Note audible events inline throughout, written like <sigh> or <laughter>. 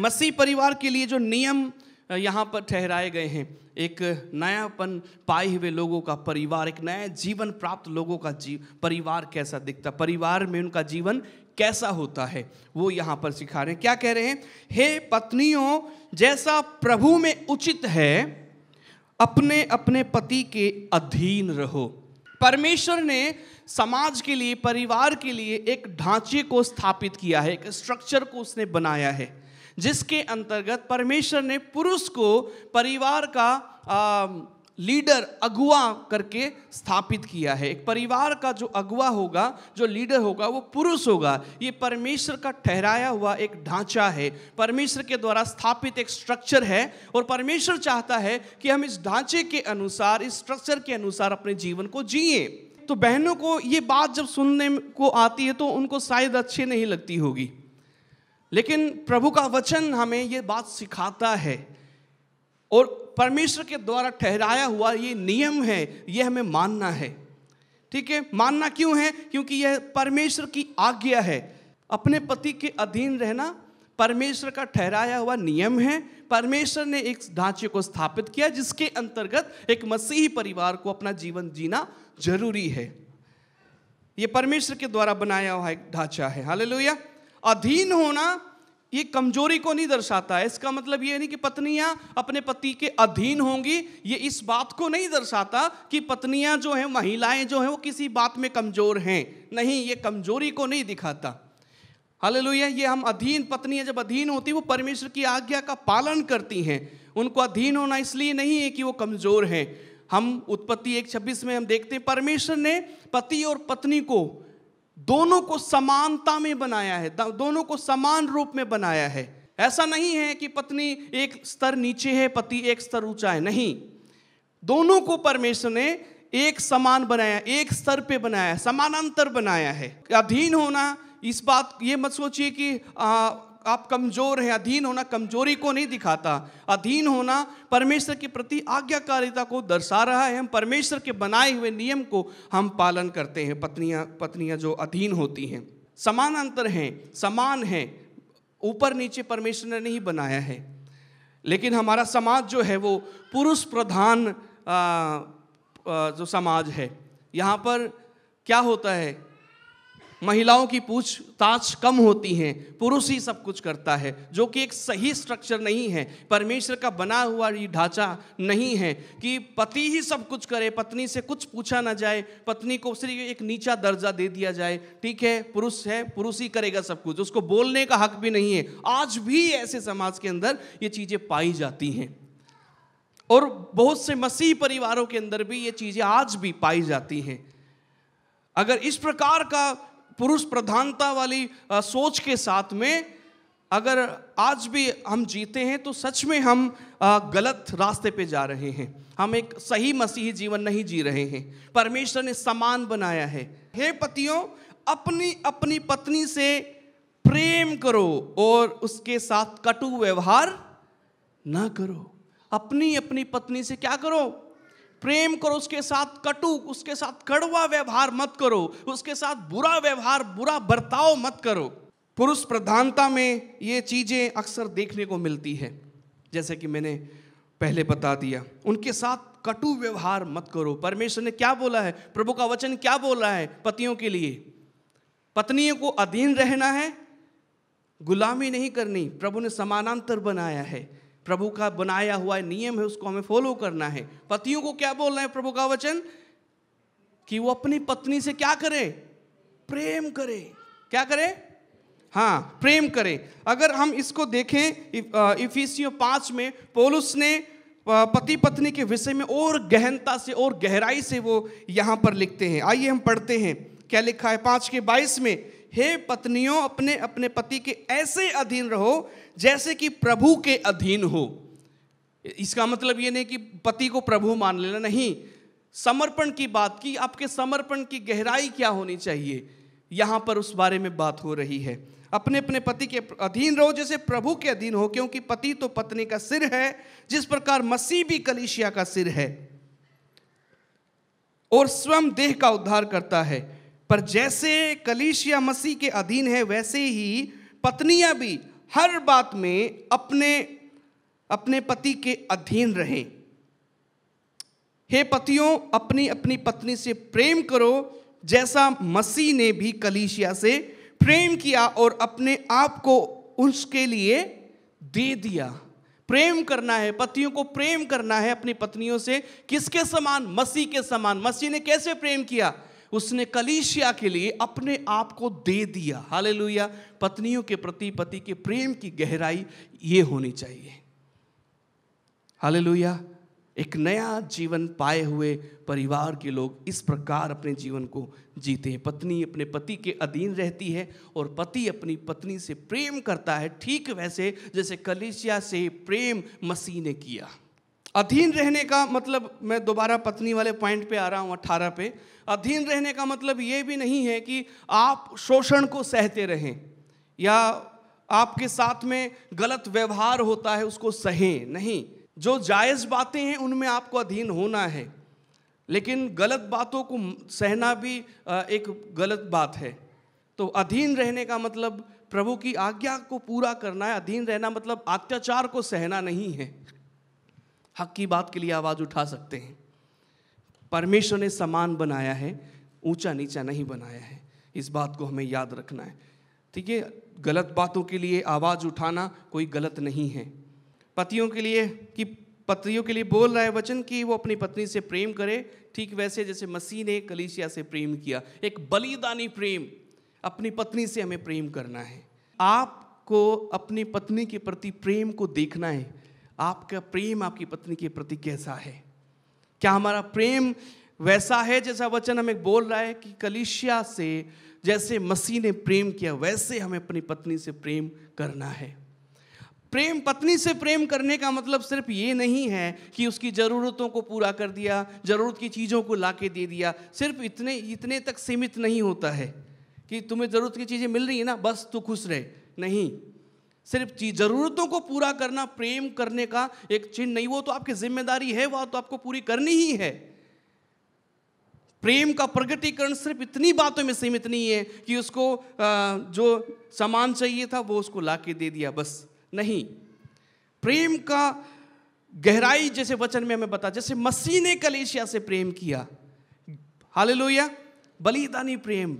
मसीह परिवार के लिए जो नियम यहाँ पर ठहराए गए हैं एक नयापन पाए हुए लोगों का परिवार एक नया जीवन प्राप्त लोगों का जीव परिवार कैसा दिखता परिवार में उनका जीवन कैसा होता है वो यहाँ पर सिखा रहे हैं क्या कह रहे हैं हे पत्नियों जैसा प्रभु में उचित है अपने अपने पति के अधीन रहो परमेश्वर ने समाज के लिए परिवार के लिए एक ढांचे को स्थापित किया है एक स्ट्रक्चर को उसने बनाया है जिसके अंतर्गत परमेश्वर ने पुरुष को परिवार का आ, लीडर अगुआ करके स्थापित किया है एक परिवार का जो अगुआ होगा जो लीडर होगा वो पुरुष होगा ये परमेश्वर का ठहराया हुआ एक ढांचा है परमेश्वर के द्वारा स्थापित एक स्ट्रक्चर है और परमेश्वर चाहता है कि हम इस ढांचे के अनुसार इस स्ट्रक्चर के अनुसार अपने जीवन को जिए तो बहनों को ये बात जब सुनने को आती है तो उनको शायद अच्छी नहीं लगती होगी लेकिन प्रभु का वचन हमें ये बात सिखाता है और परमेश्वर के द्वारा ठहराया हुआ ये नियम है ये हमें मानना है ठीक है मानना क्यों है क्योंकि यह परमेश्वर की आज्ञा है अपने पति के अधीन रहना परमेश्वर का ठहराया हुआ नियम है परमेश्वर ने एक ढांचे को स्थापित किया जिसके अंतर्गत एक मसीही परिवार को अपना जीवन जीना जरूरी है यह परमेश्वर के द्वारा बनाया हुआ एक ढांचा है हालेलुया अधीन होना ये कमजोरी को नहीं दर्शाता है इसका मतलब ये नहीं कि पत्नियां अपने पति के अधीन होंगी ये इस बात को नहीं दर्शाता कि पत्नियां जो हैं महिलाएं जो हैं वो किसी बात में कमजोर हैं नहीं ये कमजोरी को नहीं दिखाता हालेलुया ये हम अधीन पत्नियां जब अधीन होती वो परमेश्वर की आज्ञा का पालन करती हैं उनको अधीन होना इसलिए नहीं है कि वो कमजोर हैं हम उत्पत्ति एक छब्बीस में हम देखते हैं परमेश्वर ने पति और पत्नी को दोनों को समानता में बनाया है दोनों को समान रूप में बनाया है ऐसा नहीं है कि पत्नी एक स्तर नीचे है पति एक स्तर ऊंचा है नहीं दोनों को परमेश्वर ने एक समान बनाया एक स्तर पे बनाया समानांतर बनाया है अधीन होना इस बात ये मत सोचिए कि आ, आप कमज़ोर हैं अधीन होना कमजोरी को नहीं दिखाता अधीन होना परमेश्वर के प्रति आज्ञाकारिता को दर्शा रहा है हम परमेश्वर के बनाए हुए नियम को हम पालन करते हैं पत्नियां पत्नियां जो अधीन होती हैं समान अंतर हैं समान हैं ऊपर नीचे परमेश्वर ने नहीं बनाया है लेकिन हमारा समाज जो है वो पुरुष प्रधान आ, आ, जो समाज है यहाँ पर क्या होता है महिलाओं की पूछताछ कम होती है पुरुष ही सब कुछ करता है जो कि एक सही स्ट्रक्चर नहीं है परमेश्वर का बना हुआ ये ढांचा नहीं है कि पति ही सब कुछ करे पत्नी से कुछ पूछा ना जाए पत्नी को सिर्फ एक नीचा दर्जा दे दिया जाए ठीक है पुरुष है पुरुष ही करेगा सब कुछ उसको बोलने का हक भी नहीं है आज भी ऐसे समाज के अंदर ये चीज़ें पाई जाती हैं और बहुत से मसीह परिवारों के अंदर भी ये चीज़ें आज भी पाई जाती हैं अगर इस प्रकार का पुरुष प्रधानता वाली आ, सोच के साथ में अगर आज भी हम जीते हैं तो सच में हम आ, गलत रास्ते पे जा रहे हैं हम एक सही मसीही जीवन नहीं जी रहे हैं परमेश्वर ने समान बनाया है हे पतियों अपनी अपनी पत्नी से प्रेम करो और उसके साथ कटु व्यवहार ना करो अपनी अपनी पत्नी से क्या करो प्रेम करो उसके साथ कटु उसके साथ कड़वा व्यवहार मत करो उसके साथ बुरा व्यवहार बुरा बर्ताव मत करो पुरुष प्रधानता में ये चीज़ें अक्सर देखने को मिलती है जैसे कि मैंने पहले बता दिया उनके साथ कटु व्यवहार मत करो परमेश्वर ने क्या बोला है प्रभु का वचन क्या बोला है पतियों के लिए पत्नियों को अधीन रहना है गुलामी नहीं करनी प्रभु ने समानांतर बनाया है प्रभु का बनाया हुआ नियम है उसको हमें फॉलो करना है पतियों को क्या बोल रहे हैं प्रभु का वचन कि वो अपनी पत्नी से क्या करे प्रेम करे क्या करे हाँ प्रेम करे अगर हम इसको देखें इफिसियो पांच में पोलुस ने पति पत्नी के विषय में और गहनता से और गहराई से वो यहां पर लिखते हैं आइए हम पढ़ते हैं क्या लिखा है पांच के बाईस में हे पत्नियों अपने अपने पति के ऐसे अधीन रहो जैसे कि प्रभु के अधीन हो इसका मतलब ये नहीं कि पति को प्रभु मान लेना नहीं समर्पण की बात की आपके समर्पण की गहराई क्या होनी चाहिए यहाँ पर उस बारे में बात हो रही है अपने अपने पति के अधीन रहो जैसे प्रभु के अधीन हो क्योंकि पति तो पत्नी का सिर है जिस प्रकार मसीह भी कलिशिया का सिर है और स्वयं देह का उद्धार करता है पर जैसे कलिशिया मसीह के अधीन है वैसे ही पत्नियां भी हर बात में अपने अपने पति के अधीन रहें हे पतियों अपनी अपनी पत्नी से प्रेम करो जैसा मसीह ने भी कलीसिया से प्रेम किया और अपने आप को उसके लिए दे दिया प्रेम करना है पतियों को प्रेम करना है अपनी पत्नियों से किसके समान मसीह के समान मसीह ने कैसे प्रेम किया उसने कलीशिया के लिए अपने आप को दे दिया हालेलुया पत्नियों के प्रति पति के प्रेम की गहराई ये होनी चाहिए हालेलुया एक नया जीवन पाए हुए परिवार के लोग इस प्रकार अपने जीवन को जीते हैं पत्नी अपने पति के अधीन रहती है और पति अपनी पत्नी से प्रेम करता है ठीक वैसे जैसे कलिशिया से प्रेम मसीह ने किया अधीन रहने का मतलब मैं दोबारा पत्नी वाले पॉइंट पे आ रहा हूँ अट्ठारह पे अधीन रहने का मतलब ये भी नहीं है कि आप शोषण को सहते रहें या आपके साथ में गलत व्यवहार होता है उसको सहें नहीं जो जायज़ बातें हैं उनमें आपको अधीन होना है लेकिन गलत बातों को सहना भी एक गलत बात है तो अधीन रहने का मतलब प्रभु की आज्ञा को पूरा करना है अधीन रहना मतलब अत्याचार को सहना नहीं है हक की बात के लिए आवाज़ उठा सकते हैं परमेश्वर ने समान बनाया है ऊंचा नीचा नहीं बनाया है इस बात को हमें याद रखना है ठीक है गलत बातों के लिए आवाज़ उठाना कोई गलत नहीं है पतियों के लिए कि पतियों के लिए बोल रहा है वचन कि वो अपनी पत्नी से प्रेम करे ठीक वैसे जैसे मसीह ने कलीसिया से प्रेम किया एक बलिदानी प्रेम अपनी पत्नी से हमें प्रेम करना है आपको अपनी पत्नी के प्रति प्रेम को देखना है आपका प्रेम आपकी पत्नी के प्रति कैसा है क्या हमारा प्रेम वैसा है जैसा वचन हमें बोल रहा है कि कलिशिया से जैसे मसीह ने प्रेम किया वैसे हमें अपनी पत्नी से प्रेम करना है प्रेम पत्नी से प्रेम करने का मतलब सिर्फ ये नहीं है कि उसकी ज़रूरतों को पूरा कर दिया ज़रूरत की चीज़ों को ला दे दिया सिर्फ इतने इतने तक सीमित नहीं होता है कि तुम्हें ज़रूरत की चीज़ें मिल रही है ना बस तू खुश रहे नहीं सिर्फ जरूरतों को पूरा करना प्रेम करने का एक चिन्ह नहीं वो तो आपकी जिम्मेदारी है वह तो आपको पूरी करनी ही है प्रेम का प्रगटीकरण सिर्फ इतनी बातों में सीमित नहीं है कि उसको जो सामान चाहिए था वो उसको ला के दे दिया बस नहीं प्रेम का गहराई जैसे वचन में हमें बता जैसे मसीह ने कलेशिया से प्रेम किया हाल बलिदानी प्रेम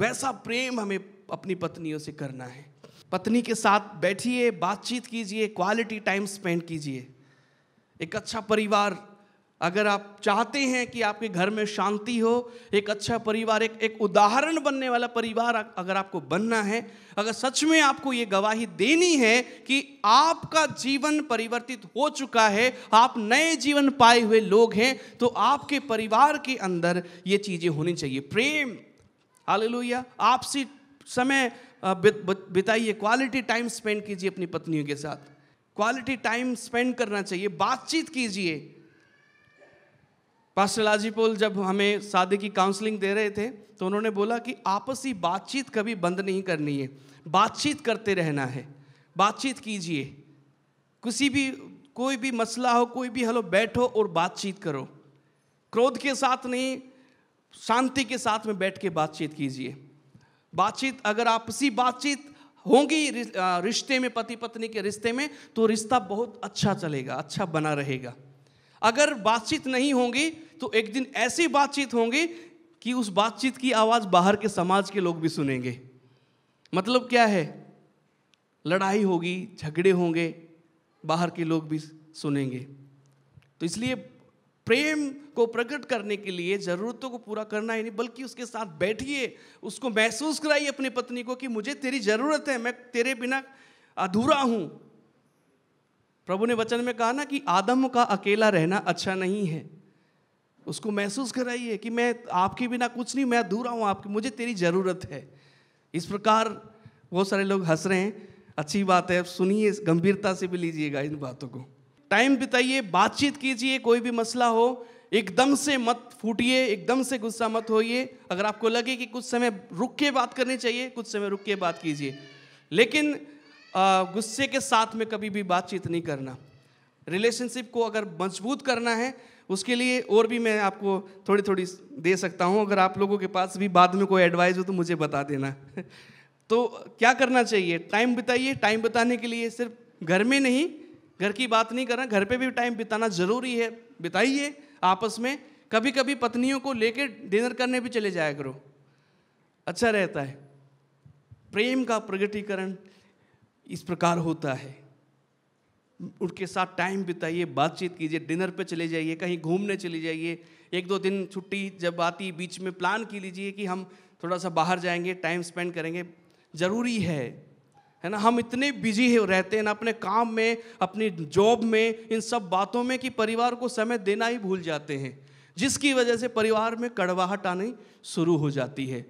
वैसा प्रेम हमें अपनी पत्नियों से करना है पत्नी के साथ बैठिए बातचीत कीजिए क्वालिटी टाइम स्पेंड कीजिए एक अच्छा परिवार अगर आप चाहते हैं कि आपके घर में शांति हो एक अच्छा परिवार एक एक उदाहरण बनने वाला परिवार अगर आपको बनना है अगर सच में आपको ये गवाही देनी है कि आपका जीवन परिवर्तित हो चुका है आप नए जीवन पाए हुए लोग हैं तो आपके परिवार के अंदर ये चीज़ें होनी चाहिए प्रेम हालेलुया आपसी समय बिताइए क्वालिटी टाइम स्पेंड कीजिए अपनी पत्नियों के साथ क्वालिटी टाइम स्पेंड करना चाहिए बातचीत कीजिए पास्टर लाजीपोल जब हमें शादी की काउंसलिंग दे रहे थे तो उन्होंने बोला कि आपसी बातचीत कभी बंद नहीं करनी है बातचीत करते रहना है बातचीत कीजिए किसी भी कोई भी मसला हो कोई भी हलो बैठो और बातचीत करो क्रोध के साथ नहीं शांति के साथ में बैठ के बातचीत कीजिए बातचीत अगर आपसी बातचीत होगी रिश्ते में पति पत्नी के रिश्ते में तो रिश्ता बहुत अच्छा चलेगा अच्छा बना रहेगा अगर बातचीत नहीं होगी तो एक दिन ऐसी बातचीत होंगी कि उस बातचीत की आवाज़ बाहर के समाज के लोग भी सुनेंगे मतलब क्या है लड़ाई होगी झगड़े होंगे बाहर के लोग भी सुनेंगे तो इसलिए प्रेम को प्रकट करने के लिए ज़रूरतों को पूरा करना ही नहीं बल्कि उसके साथ बैठिए उसको महसूस कराइए अपनी पत्नी को कि मुझे तेरी ज़रूरत है मैं तेरे बिना अधूरा हूं प्रभु ने वचन में कहा ना कि आदम का अकेला रहना अच्छा नहीं है उसको महसूस कराइए कि मैं आपके बिना कुछ नहीं मैं अधूरा हूँ आपकी मुझे तेरी ज़रूरत है इस प्रकार बहुत सारे लोग हंस रहे हैं अच्छी बात है सुनिए गंभीरता से भी लीजिएगा इन बातों को टाइम बिताइए बातचीत कीजिए कोई भी मसला हो एकदम से मत फूटिए एकदम से गुस्सा मत होइए अगर आपको लगे कि कुछ समय रुक के बात करनी चाहिए कुछ समय रुक के बात कीजिए लेकिन गुस्से के साथ में कभी भी बातचीत नहीं करना रिलेशनशिप को अगर मजबूत करना है उसके लिए और भी मैं आपको थोड़ी थोड़ी दे सकता हूँ अगर आप लोगों के पास भी बाद में कोई एडवाइस हो तो मुझे बता देना <laughs> तो क्या करना चाहिए टाइम बिताइए टाइम बिताने के लिए सिर्फ घर में नहीं घर की बात नहीं कर रहा घर पे भी टाइम बिताना ज़रूरी है बिताइए आपस में कभी कभी पत्नियों को लेके डिनर करने भी चले जाया करो अच्छा रहता है प्रेम का प्रगटीकरण इस प्रकार होता है उनके साथ टाइम बिताइए बातचीत कीजिए डिनर पे चले जाइए कहीं घूमने चले जाइए एक दो दिन छुट्टी जब आती बीच में प्लान की लीजिए कि हम थोड़ा सा बाहर जाएंगे टाइम स्पेंड करेंगे ज़रूरी है है ना हम इतने बिजी रहते हैं ना अपने काम में अपनी जॉब में इन सब बातों में कि परिवार को समय देना ही भूल जाते हैं जिसकी वजह से परिवार में कड़वाहट आनी शुरू हो जाती है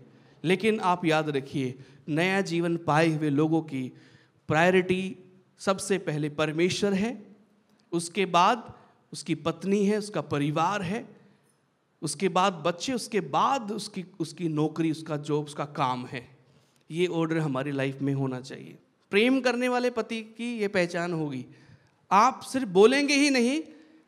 लेकिन आप याद रखिए नया जीवन पाए हुए लोगों की प्रायोरिटी सबसे पहले परमेश्वर है उसके बाद उसकी पत्नी है उसका परिवार है उसके बाद बच्चे उसके बाद उसकी उसकी नौकरी उसका जॉब उसका काम है ये ऑर्डर हमारी लाइफ में होना चाहिए प्रेम करने वाले पति की ये पहचान होगी आप सिर्फ बोलेंगे ही नहीं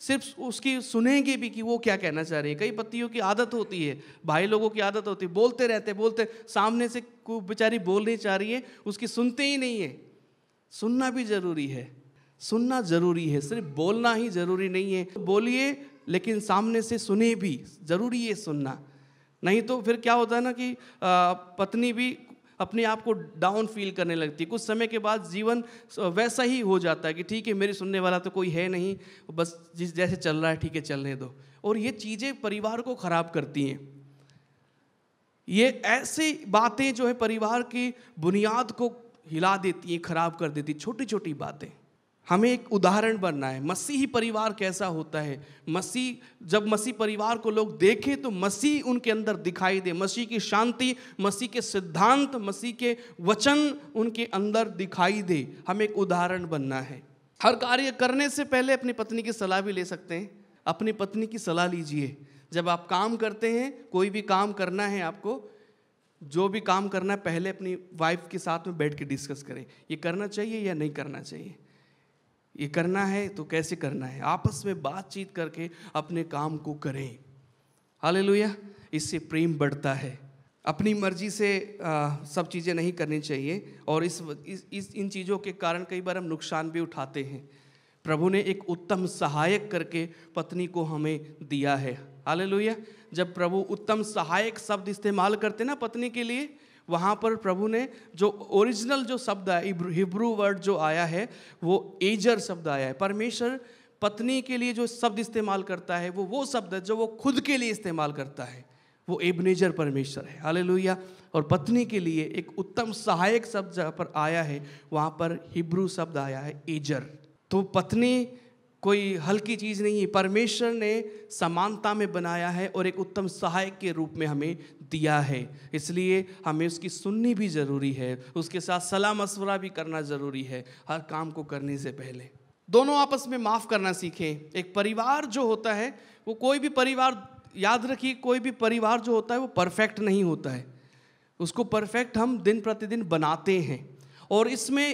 सिर्फ उसकी सुनेंगे भी कि वो क्या कहना चाह रही है कई पतियों की आदत होती है भाई लोगों की आदत होती है बोलते रहते बोलते सामने से को बेचारी बोलनी चाह रही है उसकी सुनते ही नहीं है सुनना भी जरूरी है सुनना जरूरी है सिर्फ बोलना ही जरूरी नहीं है बोलिए लेकिन सामने से सुने भी जरूरी है सुनना नहीं तो फिर क्या होता है ना कि पत्नी भी अपने आप को डाउन फील करने लगती है कुछ समय के बाद जीवन वैसा ही हो जाता है कि ठीक है मेरे सुनने वाला तो कोई है नहीं बस जिस जैसे चल रहा है ठीक है चलने दो और ये चीज़ें परिवार को ख़राब करती हैं ये ऐसी बातें जो है परिवार की बुनियाद को हिला देती हैं खराब कर देती छोटी छोटी बातें हमें एक उदाहरण बनना है मसीही परिवार कैसा होता है मसीह जब मसीह परिवार को लोग देखें तो मसीह उनके अंदर दिखाई दे मसीह की शांति मसीह के सिद्धांत मसीह के वचन उनके अंदर दिखाई दे हमें एक उदाहरण बनना है हर कार्य करने से पहले अपनी पत्नी की सलाह भी ले सकते हैं अपनी पत्नी की सलाह लीजिए जब आप काम करते हैं कोई भी काम करना है आपको जो भी काम करना है पहले अपनी वाइफ के साथ में बैठ के डिस्कस करें ये करना चाहिए या नहीं करना चाहिए ये करना है तो कैसे करना है आपस में बातचीत करके अपने काम को करें हाल इससे प्रेम बढ़ता है अपनी मर्जी से आ, सब चीज़ें नहीं करनी चाहिए और इस, इस, इन चीज़ों के कारण कई बार हम नुकसान भी उठाते हैं प्रभु ने एक उत्तम सहायक करके पत्नी को हमें दिया है हाल जब प्रभु उत्तम सहायक शब्द इस्तेमाल करते ना पत्नी के लिए वहाँ पर प्रभु ने जो ओरिजिनल जो शब्द है हिब्रू वर्ड जो आया है वो एजर शब्द आया है परमेश्वर पत्नी के लिए जो शब्द इस्तेमाल करता है वो वो शब्द है जो वो खुद के लिए इस्तेमाल करता है वो एबनेजर परमेश्वर है हाल और पत्नी के लिए एक उत्तम सहायक शब्द जहाँ पर आया है वहाँ पर हिब्रू शब्द आया है एजर तो पत्नी कोई हल्की चीज़ नहीं है परमेश्वर ने समानता में बनाया है और एक उत्तम सहायक के रूप में हमें दिया है इसलिए हमें उसकी सुननी भी ज़रूरी है उसके साथ सलाह मशवरा भी करना ज़रूरी है हर काम को करने से पहले दोनों आपस में माफ़ करना सीखें एक परिवार जो होता है वो कोई भी परिवार याद रखिए कोई भी परिवार जो होता है वो परफेक्ट नहीं होता है उसको परफेक्ट हम दिन प्रतिदिन बनाते हैं और इसमें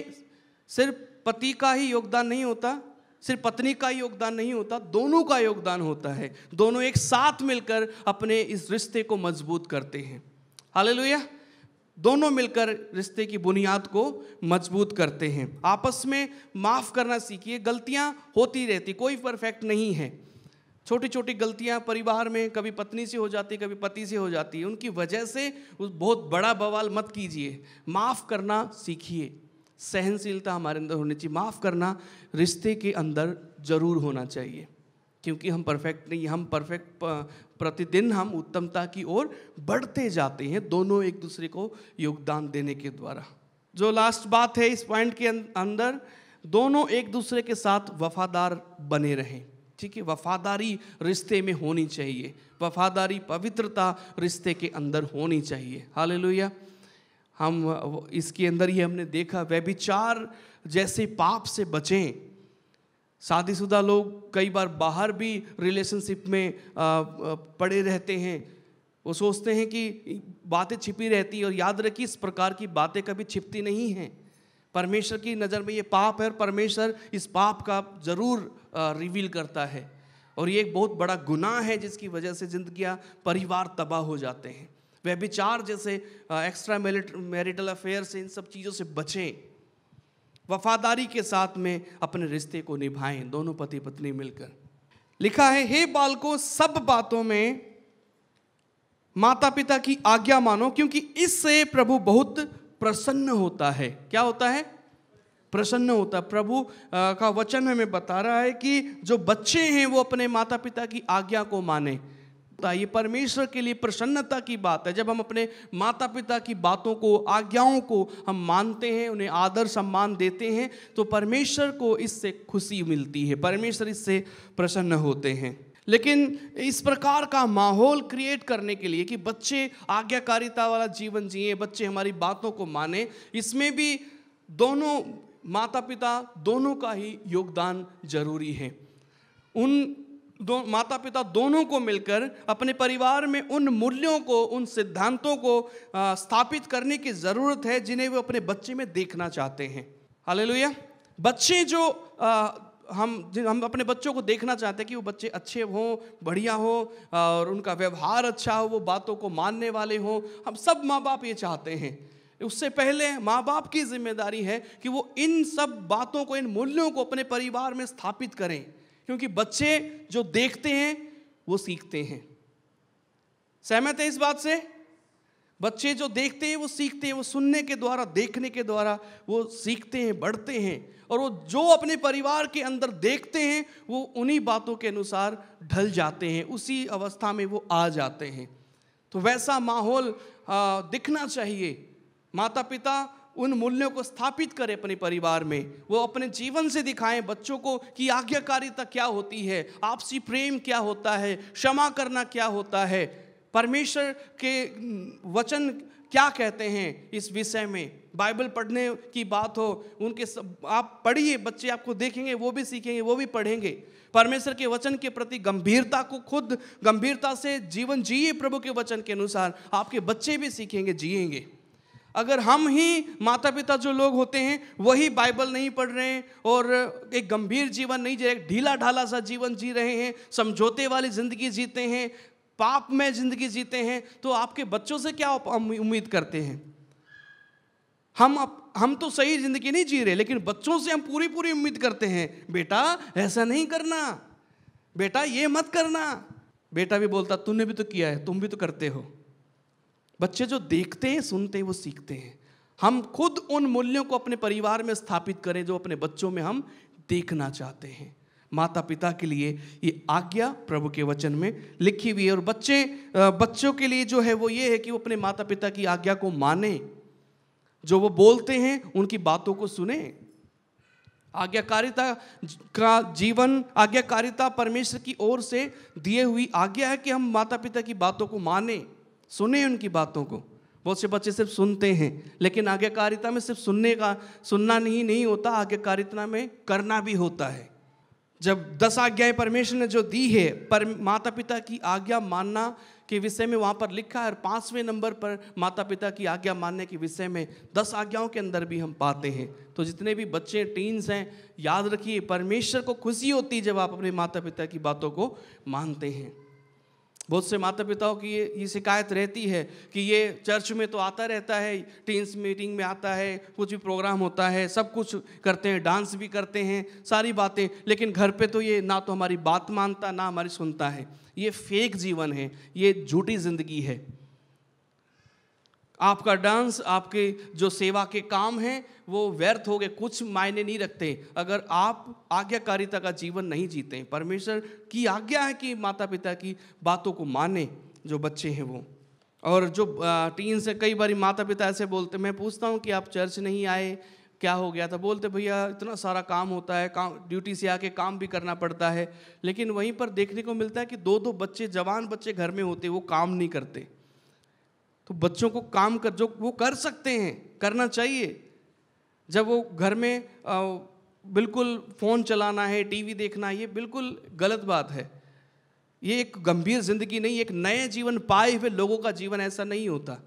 सिर्फ पति का ही योगदान नहीं होता सिर्फ पत्नी का योगदान नहीं होता दोनों का योगदान होता है दोनों एक साथ मिलकर अपने इस रिश्ते को मजबूत करते हैं हाल दोनों मिलकर रिश्ते की बुनियाद को मजबूत करते हैं आपस में माफ़ करना सीखिए गलतियाँ होती रहती कोई परफेक्ट नहीं है छोटी छोटी गलतियाँ परिवार में कभी पत्नी से हो जाती कभी पति से हो जाती है उनकी वजह से उस बहुत बड़ा बवाल मत कीजिए माफ़ करना सीखिए सहनशीलता हमारे अंदर होनी चाहिए माफ़ करना रिश्ते के अंदर ज़रूर होना चाहिए क्योंकि हम परफेक्ट नहीं हम परफेक्ट प्रतिदिन हम उत्तमता की ओर बढ़ते जाते हैं दोनों एक दूसरे को योगदान देने के द्वारा जो लास्ट बात है इस पॉइंट के अं-, अंदर दोनों एक दूसरे के साथ वफादार बने रहें ठीक है वफादारी रिश्ते में होनी चाहिए वफादारी पवित्रता रिश्ते के अंदर होनी चाहिए लोहिया हम इसके अंदर ही हमने देखा व्यभिचार जैसे पाप से बचें शादीशुदा लोग कई बार बाहर भी रिलेशनशिप में पड़े रहते हैं वो सोचते हैं कि बातें छिपी रहती हैं और याद रखिए इस प्रकार की बातें कभी छिपती नहीं हैं परमेश्वर की नज़र में ये पाप है और परमेश्वर इस पाप का ज़रूर रिवील करता है और ये एक बहुत बड़ा गुनाह है जिसकी वजह से जिंदगियां परिवार तबाह हो जाते हैं व्यभिचार जैसे एक्स्ट्रा मैरिटल अफेयर से इन सब चीज़ों से बचें वफादारी के साथ में अपने रिश्ते को निभाएं दोनों पति पत्नी मिलकर लिखा है हे बालकों सब बातों में माता पिता की आज्ञा मानो क्योंकि इससे प्रभु बहुत प्रसन्न होता है क्या होता है प्रसन्न होता है प्रभु का वचन हमें बता रहा है कि जो बच्चे हैं वो अपने माता पिता की आज्ञा को माने सकता है ये परमेश्वर के लिए प्रसन्नता की बात है जब हम अपने माता पिता की बातों को आज्ञाओं को हम मानते हैं उन्हें आदर सम्मान देते हैं तो परमेश्वर को इससे खुशी मिलती है परमेश्वर इससे प्रसन्न होते हैं लेकिन इस प्रकार का माहौल क्रिएट करने के लिए कि बच्चे आज्ञाकारिता वाला जीवन जिए बच्चे हमारी बातों को माने इसमें भी दोनों माता पिता दोनों का ही योगदान जरूरी है उन दो माता पिता दोनों को मिलकर अपने परिवार में उन मूल्यों को उन सिद्धांतों को आ, स्थापित करने की ज़रूरत है जिन्हें वे अपने बच्चे में देखना चाहते हैं हालेलुया बच्चे जो आ, हम हम अपने बच्चों को देखना चाहते हैं कि वो बच्चे अच्छे हों बढ़िया हों और उनका व्यवहार अच्छा हो वो बातों को मानने वाले हों हम सब माँ बाप ये चाहते हैं उससे पहले माँ बाप की जिम्मेदारी है कि वो इन सब बातों को इन मूल्यों को अपने परिवार में स्थापित करें क्योंकि बच्चे जो देखते हैं वो सीखते हैं सहमत है इस बात से बच्चे जो देखते हैं वो सीखते हैं वो सुनने के द्वारा देखने के द्वारा वो सीखते हैं बढ़ते हैं और वो जो अपने परिवार के अंदर देखते हैं वो उन्हीं बातों के अनुसार ढल जाते हैं उसी अवस्था में वो आ जाते हैं तो वैसा माहौल दिखना चाहिए माता पिता उन मूल्यों को स्थापित करें अपने परिवार में वो अपने जीवन से दिखाएं बच्चों को कि आज्ञाकारिता क्या होती है आपसी प्रेम क्या होता है क्षमा करना क्या होता है परमेश्वर के वचन क्या कहते हैं इस विषय में बाइबल पढ़ने की बात हो उनके सब आप पढ़िए बच्चे आपको देखेंगे वो भी सीखेंगे वो भी पढ़ेंगे परमेश्वर के वचन के प्रति गंभीरता को खुद गंभीरता से जीवन जिए प्रभु के वचन के अनुसार आपके बच्चे भी सीखेंगे जिएंगे अगर हम ही माता पिता जो लोग होते हैं वही बाइबल नहीं पढ़ रहे हैं और एक गंभीर जीवन नहीं जी रहे ढीला ढाला सा जीवन जी रहे हैं समझौते वाली ज़िंदगी जीते हैं पाप में ज़िंदगी जीते हैं तो आपके बच्चों से क्या उम्मीद करते हैं हम अप, हम तो सही ज़िंदगी नहीं जी रहे लेकिन बच्चों से हम पूरी पूरी उम्मीद करते हैं बेटा ऐसा नहीं करना बेटा ये मत करना बेटा भी बोलता तूने भी तो किया है तुम भी तो करते हो बच्चे जो देखते हैं सुनते हैं वो सीखते हैं हम खुद उन मूल्यों को अपने परिवार में स्थापित करें जो अपने बच्चों में हम देखना चाहते हैं माता पिता के लिए ये आज्ञा प्रभु के वचन में लिखी हुई है और बच्चे बच्चों के लिए जो है वो ये है कि वो अपने माता पिता की आज्ञा को माने जो वो बोलते हैं उनकी बातों को सुने आज्ञाकारिता का जीवन आज्ञाकारिता परमेश्वर की ओर से दिए हुई आज्ञा है कि हम माता पिता की बातों को माने सुने उनकी बातों को बहुत से बच्चे सिर्फ सुनते हैं लेकिन आज्ञाकारिता में सिर्फ सुनने का सुनना नहीं नहीं होता आज्ञाकारिता में करना भी होता है जब दस आज्ञाएं परमेश्वर ने जो दी है पर माता पिता की आज्ञा मानना के विषय में वहाँ पर लिखा है और पाँचवें नंबर पर माता पिता की आज्ञा मानने के विषय में दस आज्ञाओं के अंदर भी हम पाते हैं तो जितने भी बच्चे टीन्स हैं याद रखिए परमेश्वर को खुशी होती है जब आप अपने माता पिता की बातों को मानते हैं बहुत से माता पिताओं की ये ये शिकायत रहती है कि ये चर्च में तो आता रहता है टीन्स मीटिंग में आता है कुछ भी प्रोग्राम होता है सब कुछ करते हैं डांस भी करते हैं सारी बातें लेकिन घर पे तो ये ना तो हमारी बात मानता ना हमारी सुनता है ये फेक जीवन है ये झूठी ज़िंदगी है आपका डांस आपके जो सेवा के काम हैं वो व्यर्थ हो गए कुछ मायने नहीं रखते अगर आप आज्ञाकारिता का जीवन नहीं जीते परमेश्वर की आज्ञा है कि माता पिता की बातों को माने जो बच्चे हैं वो और जो टीन से कई बार माता पिता ऐसे बोलते मैं पूछता हूँ कि आप चर्च नहीं आए क्या हो गया था तो बोलते भैया इतना सारा काम होता है काम ड्यूटी से आके काम भी करना पड़ता है लेकिन वहीं पर देखने को मिलता है कि दो दो बच्चे जवान बच्चे घर में होते वो काम नहीं करते तो बच्चों को काम कर जो वो कर सकते हैं करना चाहिए जब वो घर में आ, बिल्कुल फ़ोन चलाना है टीवी देखना है ये बिल्कुल गलत बात है ये एक गंभीर ज़िंदगी नहीं एक नए जीवन पाए हुए लोगों का जीवन ऐसा नहीं होता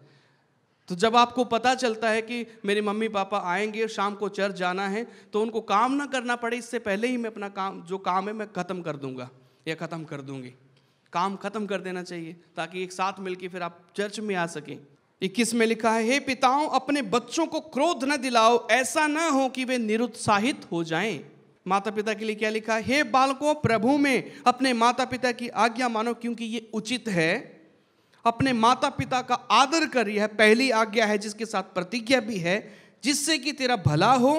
तो जब आपको पता चलता है कि मेरे मम्मी पापा आएंगे शाम को चर्च जाना है तो उनको काम ना करना पड़े इससे पहले ही मैं अपना काम जो काम है मैं ख़त्म कर दूंगा या ख़त्म कर दूंगी काम खत्म कर देना चाहिए ताकि एक साथ मिलकर फिर आप चर्च में आ सकें इक्कीस में लिखा है हे पिताओं अपने बच्चों को क्रोध न दिलाओ ऐसा न हो कि वे निरुत्साहित हो जाएं माता पिता के लिए क्या लिखा है हे बालकों प्रभु में अपने माता पिता की आज्ञा मानो क्योंकि ये उचित है अपने माता पिता का आदर कर यह पहली आज्ञा है जिसके साथ प्रतिज्ञा भी है जिससे कि तेरा भला हो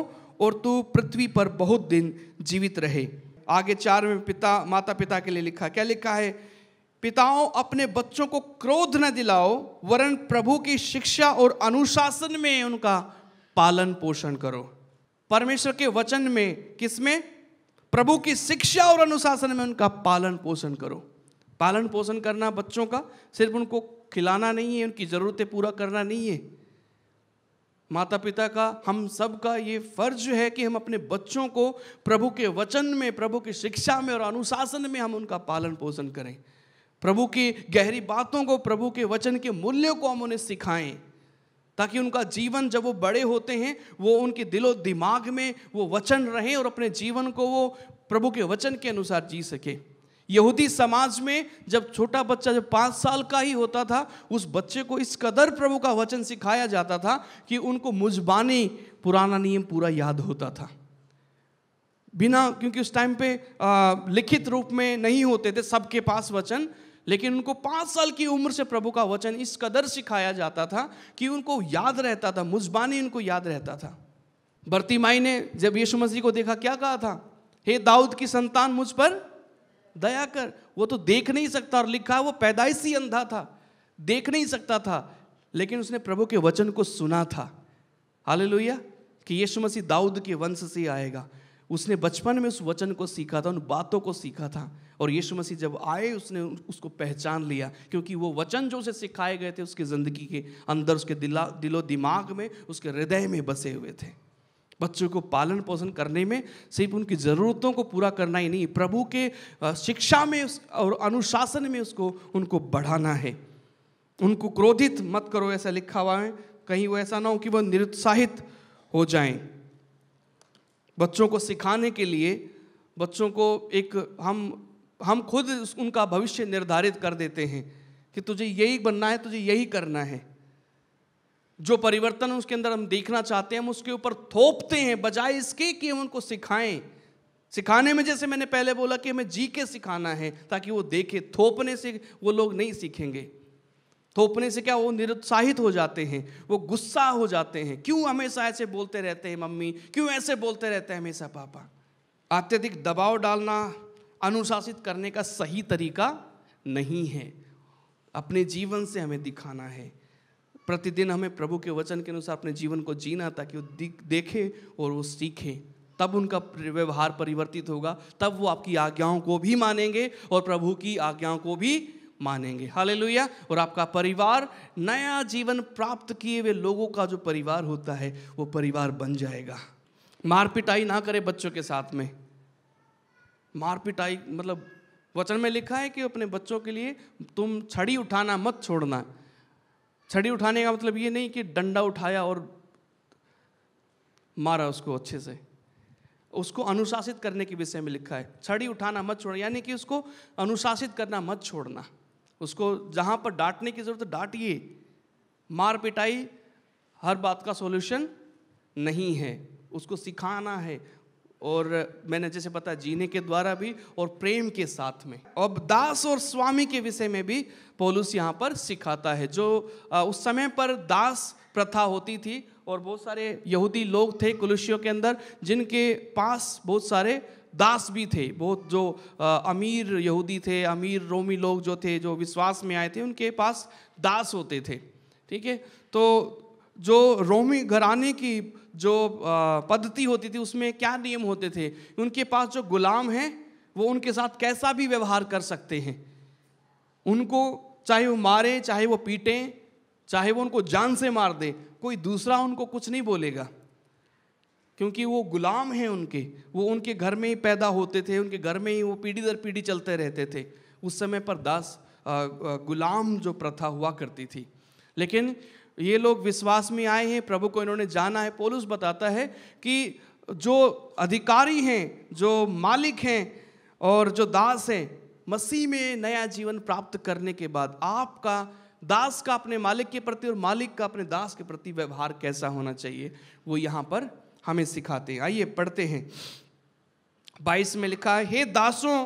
और तू पृथ्वी पर बहुत दिन जीवित रहे आगे चार में पिता माता पिता के लिए लिखा क्या लिखा है पिताओं अपने बच्चों को क्रोध न दिलाओ वरन प्रभु की शिक्षा और अनुशासन में उनका पालन पोषण करो परमेश्वर के वचन में किसमें प्रभु की शिक्षा और अनुशासन में उनका पालन पोषण करो पालन पोषण करना बच्चों का सिर्फ उनको खिलाना नहीं है उनकी ज़रूरतें पूरा करना नहीं है माता पिता का हम सब का ये फर्ज है कि हम अपने बच्चों को प्रभु के वचन में प्रभु की शिक्षा में और अनुशासन में हम उनका पालन पोषण करें प्रभु की गहरी बातों को प्रभु के वचन के मूल्यों को हम उन्हें सिखाएं ताकि उनका जीवन जब वो बड़े होते हैं वो उनके दिलो दिमाग में वो वचन रहे और अपने जीवन को वो प्रभु के वचन के अनुसार जी सके यहूदी समाज में जब छोटा बच्चा जब पाँच साल का ही होता था उस बच्चे को इस कदर प्रभु का वचन सिखाया जाता था कि उनको मुजबानी पुराना नियम पूरा याद होता था बिना क्योंकि उस टाइम पे आ, लिखित रूप में नहीं होते थे सबके पास वचन लेकिन उनको पाँच साल की उम्र से प्रभु का वचन इस कदर सिखाया जाता था कि उनको याद रहता था मुजबानी उनको याद रहता था भरती माई ने जब यीशु मसीह को देखा क्या कहा था हे दाऊद की संतान मुझ पर दया कर वो तो देख नहीं सकता और लिखा वो पैदाइश ही अंधा था देख नहीं सकता था लेकिन उसने प्रभु के वचन को सुना था हाल कि यीशु मसीह दाऊद के वंश से आएगा उसने बचपन में उस वचन को सीखा था उन बातों को सीखा था और यीशु मसीह जब आए उसने उसको पहचान लिया क्योंकि वो वचन जो उसे सिखाए गए थे उसकी ज़िंदगी के अंदर उसके दिला दिलो दिमाग में उसके हृदय में बसे हुए थे बच्चों को पालन पोषण करने में सिर्फ उनकी ज़रूरतों को पूरा करना ही नहीं प्रभु के शिक्षा में और अनुशासन में उसको उनको बढ़ाना है उनको क्रोधित मत करो ऐसा लिखा हुआ है कहीं वो ऐसा ना हो कि वह निरुत्साहित हो जाएं बच्चों को सिखाने के लिए बच्चों को एक हम हम खुद उनका भविष्य निर्धारित कर देते हैं कि तुझे यही बनना है तुझे यही करना है जो परिवर्तन उसके अंदर हम देखना चाहते हैं हम उसके ऊपर थोपते हैं बजाय इसके कि हम उनको सिखाएं सिखाने में जैसे मैंने पहले बोला कि हमें जी के सिखाना है ताकि वो देखे थोपने से वो लोग नहीं सीखेंगे थोपने से क्या वो निरुत्साहित हो जाते हैं वो गुस्सा हो जाते हैं क्यों हमेशा ऐसे बोलते रहते हैं मम्मी क्यों ऐसे बोलते रहते हैं हमेशा पापा अत्यधिक दबाव डालना अनुशासित करने का सही तरीका नहीं है अपने जीवन से हमें दिखाना है प्रतिदिन हमें प्रभु के वचन के अनुसार अपने जीवन को जीना ताकि वो देखे और वो सीखे तब उनका व्यवहार परिवर्तित होगा तब वो आपकी आज्ञाओं को भी मानेंगे और प्रभु की आज्ञाओं को भी मानेंगे हाले और आपका परिवार नया जीवन प्राप्त किए हुए लोगों का जो परिवार होता है वो परिवार बन जाएगा मारपिटाई ना करे बच्चों के साथ में मार पिटाई मतलब वचन में लिखा है कि अपने बच्चों के लिए तुम छड़ी उठाना मत छोड़ना छड़ी उठाने का मतलब ये नहीं कि डंडा उठाया और मारा उसको अच्छे से उसको अनुशासित करने के विषय में लिखा है छड़ी उठाना मत छोड़ना यानी कि उसको अनुशासित करना मत छोड़ना उसको जहाँ पर डांटने की ज़रूरत डांटिए मार पिटाई हर बात का सॉल्यूशन नहीं है उसको सिखाना है और मैंने जैसे पता जीने के द्वारा भी और प्रेम के साथ में अब दास और स्वामी के विषय में भी पोलूस यहाँ पर सिखाता है जो उस समय पर दास प्रथा होती थी और बहुत सारे यहूदी लोग थे कुलुशियों के अंदर जिनके पास बहुत सारे दास भी थे बहुत जो अमीर यहूदी थे अमीर रोमी लोग जो थे जो विश्वास में आए थे उनके पास दास होते थे ठीक है तो जो रोमी घराने की जो पद्धति होती थी उसमें क्या नियम होते थे उनके पास जो गुलाम हैं वो उनके साथ कैसा भी व्यवहार कर सकते हैं उनको चाहे वो मारे चाहे वो पीटें चाहे वो उनको जान से मार दे कोई दूसरा उनको कुछ नहीं बोलेगा क्योंकि वो गुलाम हैं उनके वो उनके घर में ही पैदा होते थे उनके घर में ही वो पीढ़ी दर पीढ़ी चलते रहते थे उस समय पर दास गुलाम जो प्रथा हुआ करती थी लेकिन ये लोग विश्वास में आए हैं प्रभु को इन्होंने जाना है पोलूस बताता है कि जो अधिकारी हैं जो मालिक हैं और जो दास हैं मसीह में नया जीवन प्राप्त करने के बाद आपका दास का अपने मालिक के प्रति और मालिक का अपने दास के प्रति व्यवहार कैसा होना चाहिए वो यहाँ पर हमें सिखाते हैं आइए पढ़ते हैं बाईस में लिखा है हे दासों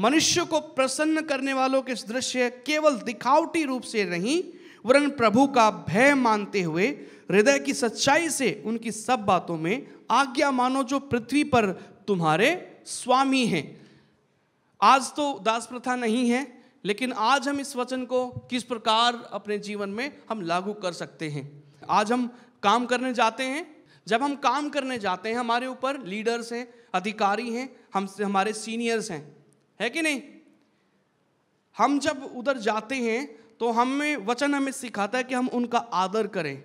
मनुष्य को प्रसन्न करने वालों के दृश्य केवल दिखावटी रूप से नहीं वरन प्रभु का भय मानते हुए हृदय की सच्चाई से उनकी सब बातों में आज्ञा मानो जो पृथ्वी पर तुम्हारे स्वामी हैं आज तो दास प्रथा नहीं है लेकिन आज हम इस वचन को किस प्रकार अपने जीवन में हम लागू कर सकते हैं आज हम काम करने जाते हैं जब हम काम करने जाते हैं हमारे ऊपर लीडर्स हैं अधिकारी हैं हमसे हमारे सीनियर्स हैं है कि नहीं हम जब उधर जाते हैं तो हमें वचन हमें सिखाता है कि हम उनका आदर करें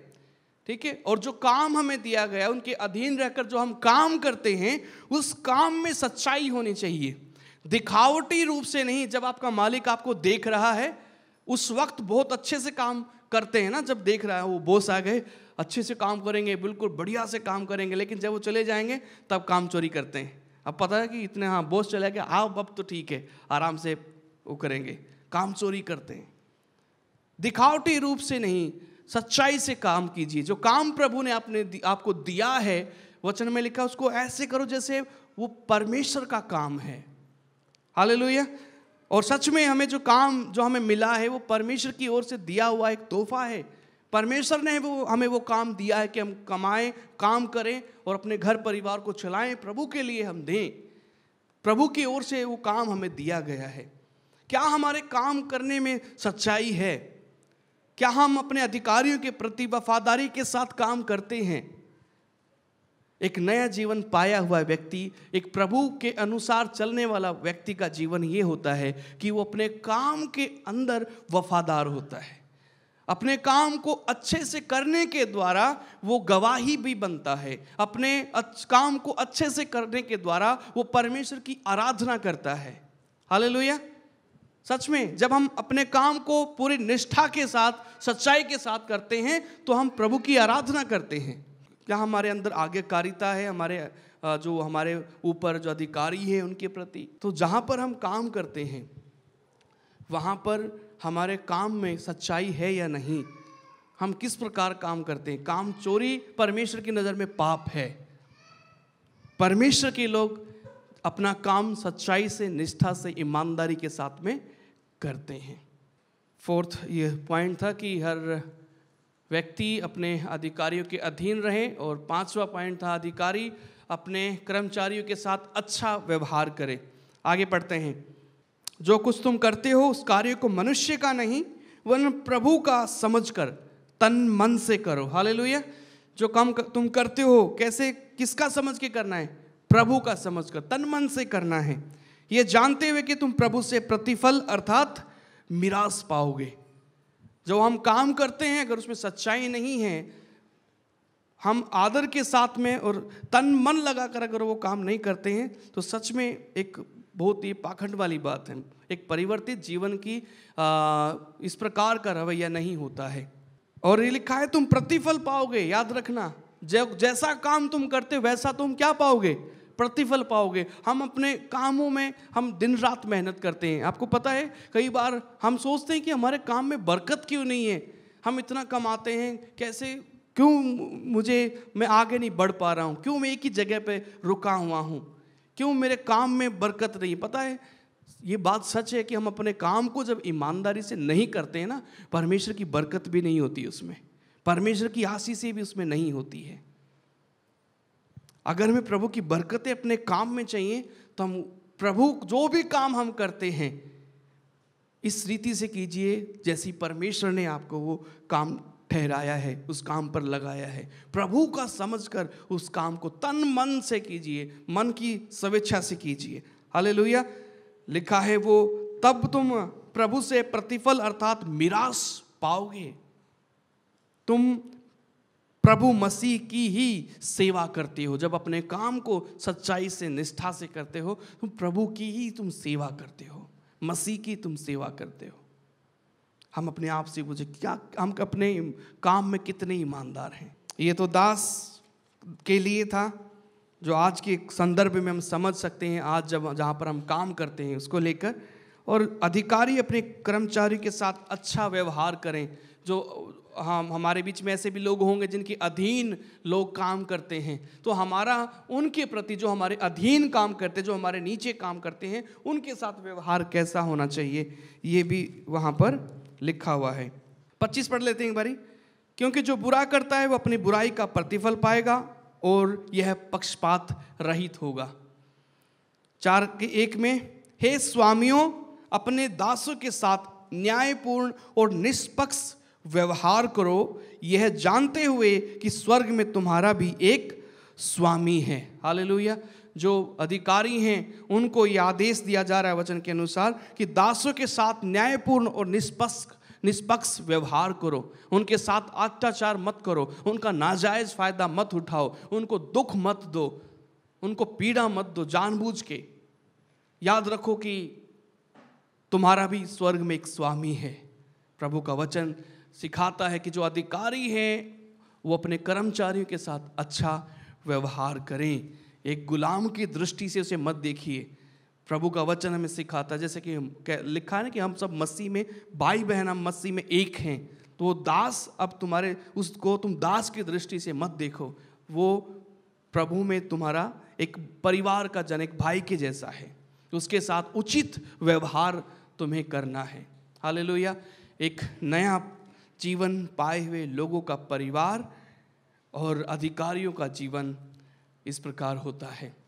ठीक है और जो काम हमें दिया गया उनके अधीन रहकर जो हम काम करते हैं उस काम में सच्चाई होनी चाहिए दिखावटी रूप से नहीं जब आपका मालिक आपको देख रहा है उस वक्त बहुत अच्छे से काम करते हैं ना जब देख रहा है वो बोस आ गए अच्छे से काम करेंगे बिल्कुल बढ़िया से काम करेंगे लेकिन जब वो चले जाएंगे तब काम चोरी करते हैं अब पता है कि इतने हाँ बोस चले गए आप अब तो ठीक है आराम से वो करेंगे काम चोरी करते हैं दिखावटी रूप से नहीं सच्चाई से काम कीजिए जो काम प्रभु ने आपने आपको दिया है वचन में लिखा उसको ऐसे करो जैसे वो परमेश्वर का काम है हाल और सच में हमें जो काम जो हमें मिला है वो परमेश्वर की ओर से दिया हुआ एक तोहफा है परमेश्वर ने वो हमें वो काम दिया है कि हम कमाएं काम करें और अपने घर परिवार को चलाएं प्रभु के लिए हम दें प्रभु की ओर से वो काम हमें दिया गया है क्या हमारे काम करने में सच्चाई है क्या हम अपने अधिकारियों के प्रति वफादारी के साथ काम करते हैं एक नया जीवन पाया हुआ व्यक्ति एक प्रभु के अनुसार चलने वाला व्यक्ति का जीवन ये होता है कि वो अपने काम के अंदर वफादार होता है अपने काम को अच्छे से करने के द्वारा वो गवाही भी बनता है अपने काम को अच्छे से करने के द्वारा वो परमेश्वर की आराधना करता है हालेलुया सच में जब हम अपने काम को पूरी निष्ठा के साथ सच्चाई के साथ करते हैं तो हम प्रभु की आराधना करते हैं क्या हमारे अंदर आज्ञाकारिता है हमारे जो हमारे ऊपर जो अधिकारी है उनके प्रति तो जहाँ पर हम काम करते हैं वहाँ पर हमारे काम में सच्चाई है या नहीं हम किस प्रकार काम करते हैं काम चोरी परमेश्वर की नज़र में पाप है परमेश्वर के लोग अपना काम सच्चाई से निष्ठा से ईमानदारी के साथ में करते हैं फोर्थ ये पॉइंट था कि हर व्यक्ति अपने अधिकारियों के अधीन रहे और पांचवा पॉइंट था अधिकारी अपने कर्मचारियों के साथ अच्छा व्यवहार करें आगे पढ़ते हैं जो कुछ तुम करते हो उस कार्य को मनुष्य का नहीं वन प्रभु का समझकर तन मन से करो हाल जो काम तुम करते हो कैसे किसका समझ के करना है प्रभु का समझ कर तन मन से करना है ये जानते हुए कि तुम प्रभु से प्रतिफल अर्थात मिरास पाओगे जो हम काम करते हैं अगर उसमें सच्चाई नहीं है हम आदर के साथ में और तन मन लगाकर अगर वो काम नहीं करते हैं तो सच में एक बहुत ही पाखंड वाली बात है एक परिवर्तित जीवन की आ, इस प्रकार का रवैया नहीं होता है और ये लिखा है तुम प्रतिफल पाओगे याद रखना जैसा काम तुम करते वैसा तुम क्या पाओगे प्रतिफल पाओगे हम अपने कामों में हम दिन रात मेहनत करते हैं आपको पता है कई बार हम सोचते हैं कि हमारे काम में बरकत क्यों नहीं है हम इतना कमाते हैं कैसे क्यों मुझे मैं आगे नहीं बढ़ पा रहा हूँ क्यों मैं एक ही जगह पर रुका हुआ हूँ क्यों मेरे काम में बरकत नहीं पता है ये बात सच है कि हम अपने काम को जब ईमानदारी से नहीं करते हैं ना परमेश्वर की बरकत भी नहीं होती उसमें परमेश्वर की आशीषें भी उसमें नहीं होती है अगर हमें प्रभु की बरकतें अपने काम में चाहिए तो हम प्रभु जो भी काम हम करते हैं इस रीति से कीजिए जैसी परमेश्वर ने आपको वो काम ठहराया है उस काम पर लगाया है प्रभु का समझकर उस काम को तन मन से कीजिए मन की स्वेच्छा से कीजिए हाले लिखा है वो तब तुम प्रभु से प्रतिफल अर्थात मिरास पाओगे तुम प्रभु मसीह की ही सेवा करते हो जब अपने काम को सच्चाई से निष्ठा से करते हो तुम तो प्रभु की ही तुम सेवा करते हो मसीह की तुम सेवा करते हो हम अपने आप से पूछे क्या हम अपने काम में कितने ईमानदार हैं ये तो दास के लिए था जो आज के संदर्भ में हम समझ सकते हैं आज जब जहाँ पर हम काम करते हैं उसको लेकर और अधिकारी अपने कर्मचारी के साथ अच्छा व्यवहार करें जो हम हमारे बीच में ऐसे भी लोग होंगे जिनके अधीन लोग काम करते हैं तो हमारा उनके प्रति जो हमारे अधीन काम करते जो हमारे नीचे काम करते हैं उनके साथ व्यवहार कैसा होना चाहिए ये भी वहाँ पर लिखा हुआ है पच्चीस पढ़ लेते हैं एक बारी क्योंकि जो बुरा करता है वो अपनी बुराई का प्रतिफल पाएगा और यह पक्षपात रहित होगा चार के एक में हे स्वामियों अपने दासों के साथ न्यायपूर्ण और निष्पक्ष व्यवहार करो यह जानते हुए कि स्वर्ग में तुम्हारा भी एक स्वामी है हालेलुया जो अधिकारी हैं उनको ये आदेश दिया जा रहा है वचन के अनुसार कि दासों के साथ न्यायपूर्ण और निष्पक्ष निष्पक्ष व्यवहार करो उनके साथ अत्याचार मत करो उनका नाजायज फायदा मत उठाओ उनको दुख मत दो उनको पीड़ा मत दो जानबूझ के याद रखो कि तुम्हारा भी स्वर्ग में एक स्वामी है प्रभु का वचन सिखाता है कि जो अधिकारी हैं वो अपने कर्मचारियों के साथ अच्छा व्यवहार करें एक गुलाम की दृष्टि से उसे मत देखिए प्रभु का वचन हमें सिखाता है जैसे कि लिखा है ना कि हम सब मसीह में भाई बहन हम मसीह में एक हैं तो वो दास अब तुम्हारे उसको तुम दास की दृष्टि से मत देखो वो प्रभु में तुम्हारा एक परिवार का जन एक भाई के जैसा है उसके साथ उचित व्यवहार तुम्हें करना है हाल एक नया जीवन पाए हुए लोगों का परिवार और अधिकारियों का जीवन इस प्रकार होता है